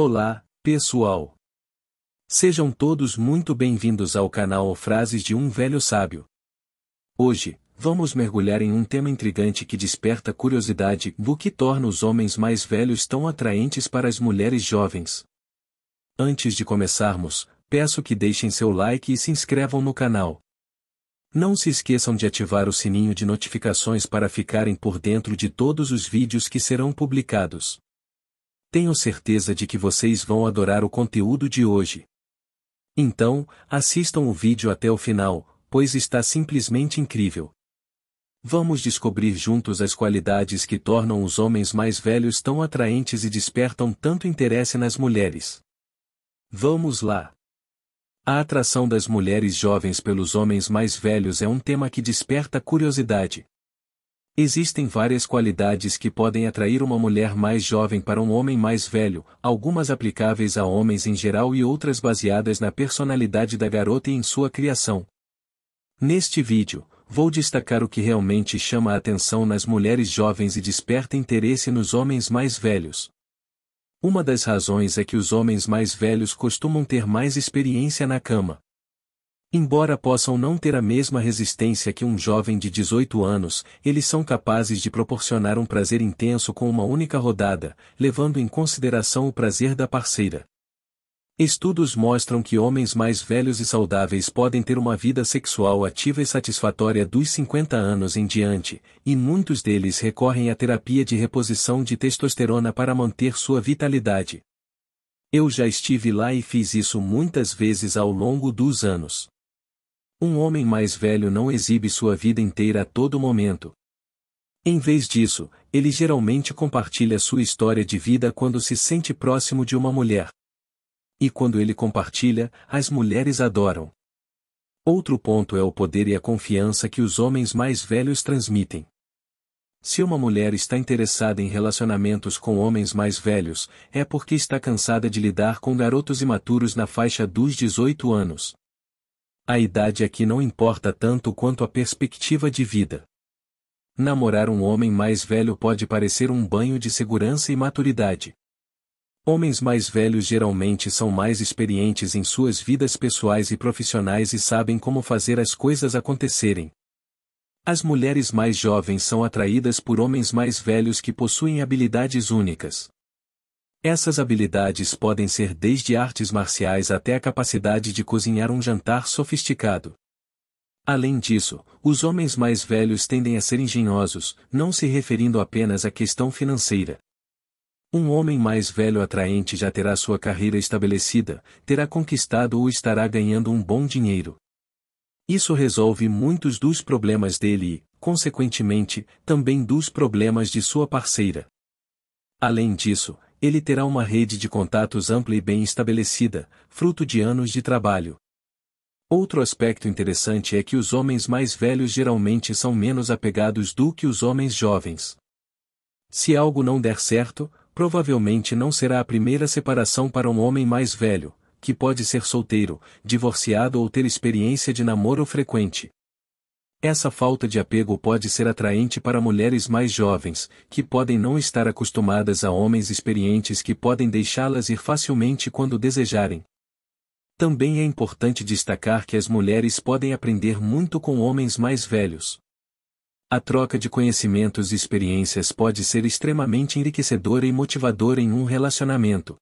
Olá, pessoal! Sejam todos muito bem-vindos ao canal Frases de um Velho Sábio. Hoje, vamos mergulhar em um tema intrigante que desperta curiosidade do que torna os homens mais velhos tão atraentes para as mulheres jovens. Antes de começarmos, peço que deixem seu like e se inscrevam no canal. Não se esqueçam de ativar o sininho de notificações para ficarem por dentro de todos os vídeos que serão publicados. Tenho certeza de que vocês vão adorar o conteúdo de hoje. Então, assistam o vídeo até o final, pois está simplesmente incrível. Vamos descobrir juntos as qualidades que tornam os homens mais velhos tão atraentes e despertam tanto interesse nas mulheres. Vamos lá! A atração das mulheres jovens pelos homens mais velhos é um tema que desperta curiosidade. Existem várias qualidades que podem atrair uma mulher mais jovem para um homem mais velho, algumas aplicáveis a homens em geral e outras baseadas na personalidade da garota e em sua criação. Neste vídeo, vou destacar o que realmente chama a atenção nas mulheres jovens e desperta interesse nos homens mais velhos. Uma das razões é que os homens mais velhos costumam ter mais experiência na cama. Embora possam não ter a mesma resistência que um jovem de 18 anos, eles são capazes de proporcionar um prazer intenso com uma única rodada, levando em consideração o prazer da parceira. Estudos mostram que homens mais velhos e saudáveis podem ter uma vida sexual ativa e satisfatória dos 50 anos em diante, e muitos deles recorrem à terapia de reposição de testosterona para manter sua vitalidade. Eu já estive lá e fiz isso muitas vezes ao longo dos anos. Um homem mais velho não exibe sua vida inteira a todo momento. Em vez disso, ele geralmente compartilha sua história de vida quando se sente próximo de uma mulher. E quando ele compartilha, as mulheres adoram. Outro ponto é o poder e a confiança que os homens mais velhos transmitem. Se uma mulher está interessada em relacionamentos com homens mais velhos, é porque está cansada de lidar com garotos imaturos na faixa dos 18 anos. A idade aqui não importa tanto quanto a perspectiva de vida. Namorar um homem mais velho pode parecer um banho de segurança e maturidade. Homens mais velhos geralmente são mais experientes em suas vidas pessoais e profissionais e sabem como fazer as coisas acontecerem. As mulheres mais jovens são atraídas por homens mais velhos que possuem habilidades únicas. Essas habilidades podem ser desde artes marciais até a capacidade de cozinhar um jantar sofisticado. Além disso, os homens mais velhos tendem a ser engenhosos, não se referindo apenas à questão financeira. Um homem mais velho atraente já terá sua carreira estabelecida, terá conquistado ou estará ganhando um bom dinheiro. Isso resolve muitos dos problemas dele e, consequentemente, também dos problemas de sua parceira. Além disso, ele terá uma rede de contatos ampla e bem estabelecida, fruto de anos de trabalho. Outro aspecto interessante é que os homens mais velhos geralmente são menos apegados do que os homens jovens. Se algo não der certo, provavelmente não será a primeira separação para um homem mais velho, que pode ser solteiro, divorciado ou ter experiência de namoro frequente. Essa falta de apego pode ser atraente para mulheres mais jovens, que podem não estar acostumadas a homens experientes que podem deixá-las ir facilmente quando desejarem. Também é importante destacar que as mulheres podem aprender muito com homens mais velhos. A troca de conhecimentos e experiências pode ser extremamente enriquecedora e motivadora em um relacionamento.